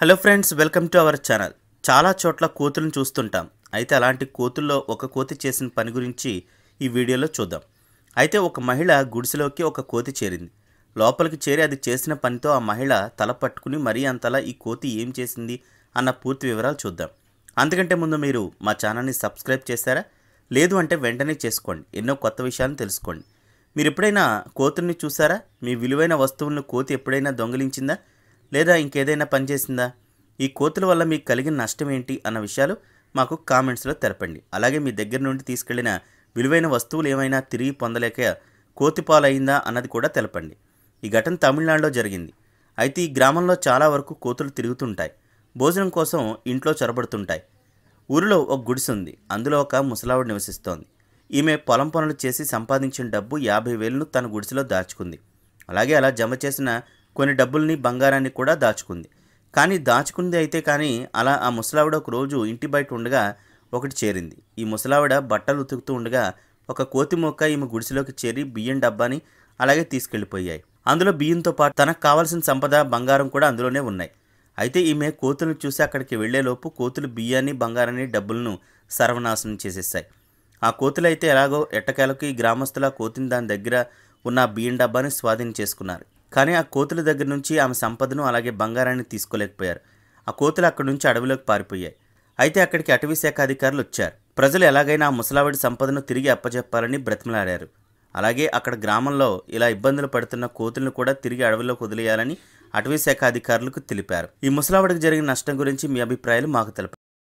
hello friends welcome to our channel చాలా చోట్ల కోతులను చూస్తుంటాం అయితే అలాంటి కోతుల్లో ఒక కోతి చేసిన పని గురించి ఈ వీడియోలో చూద్దాం అయితే ఒక మహిళ గుడిసెలోకి ఒక కోతి చేరింది లోపలికి చేరి అది చేసిన పనితో ఆ మహిళ తల పట్టుకుని మరీ అంతలా ఈ కోతి ఏం చేసింది అన్న పూర్తి వివరాలు చూద్దాం అందుకంటే ముందు మీరు మా ఛానల్ని సబ్స్క్రైబ్ చేశారా లేదు అంటే వెంటనే చేసుకోండి ఎన్నో కొత్త విషయాలను తెలుసుకోండి మీరు ఎప్పుడైనా కోతుల్ని చూసారా మీ విలువైన వస్తువులను కోతి ఎప్పుడైనా దొంగిలించిందా లేదా ఇంకేదైనా పనిచేసిందా ఈ కోతుల వల్ల మీకు కలిగిన నష్టం ఏంటి అన్న విషయాలు మాకు కామెంట్స్లో తెలపండి అలాగే మీ దగ్గర నుండి తీసుకెళ్లిన విలువైన వస్తువులు ఏమైనా తిరిగి పొందలేక కోతిపాలయ్యిందా అన్నది కూడా తెలపండి ఈ ఘటన తమిళనాడులో జరిగింది అయితే ఈ గ్రామంలో చాలా వరకు కోతులు తిరుగుతుంటాయి భోజనం కోసం ఇంట్లో చొరబడుతుంటాయి ఊరిలో ఒక గుడిసె ఉంది అందులో ఒక ముసలావిడ నివసిస్తోంది ఈమె పొలం పనులు చేసి సంపాదించిన డబ్బు యాభై వేలను తన గుడిసెలో దాచుకుంది అలాగే అలా జమ చేసిన కొన్ని డబ్బుల్ని బంగారాన్ని కూడా దాచుకుంది కానీ దాచుకుంది అయితే కానీ అలా ఆ ముసలావిడ ఒక రోజు ఇంటి బయట ఉండగా ఒకటి చేరింది ఈ ముసలావిడ బట్టలు ఉతుకుతూ ఉండగా ఒక కోతి మొక్క ఈమె గుడిసెలోకి చేరి బియ్యం డబ్బాని అలాగే తీసుకెళ్లిపోయాయి అందులో బియ్యంతో పాటు తనకు కావాల్సిన సంపద బంగారం కూడా అందులోనే ఉన్నాయి అయితే ఈమె కోతులను చూసి అక్కడికి వెళ్లేలోపు కోతులు బియ్యాన్ని బంగారాన్ని డబ్బులను సర్వనాశనం చేసేస్తాయి ఆ కోతులు అయితే ఎలాగో ఈ గ్రామస్తుల కోతిని దాని దగ్గర ఉన్న బియ్యం డబ్బాని స్వాధీనం చేసుకున్నారు కానీ ఆ కోతుల దగ్గర నుంచి ఆమె సంపదను అలాగే బంగారాన్ని తీసుకోలేకపోయారు ఆ కోతులు అక్కడి నుంచి అడవిలోకి పారిపోయాయి అయితే అక్కడికి అటవీ శాఖ అధికారులు వచ్చారు ప్రజలు ఎలాగైనా ఆ ముసలావిడి సంపదను తిరిగి అప్పచెప్పాలని బ్రతిమలాడారు అలాగే అక్కడ గ్రామంలో ఇలా ఇబ్బందులు పడుతున్న కోతులను కూడా తిరిగి అడవిలోకి వదిలేయాలని అటవీ శాఖ అధికారులకు తెలిపారు ఈ ముసలావిడికి జరిగిన నష్టం గురించి మీ అభిప్రాయాలు మాకు తెలిపారు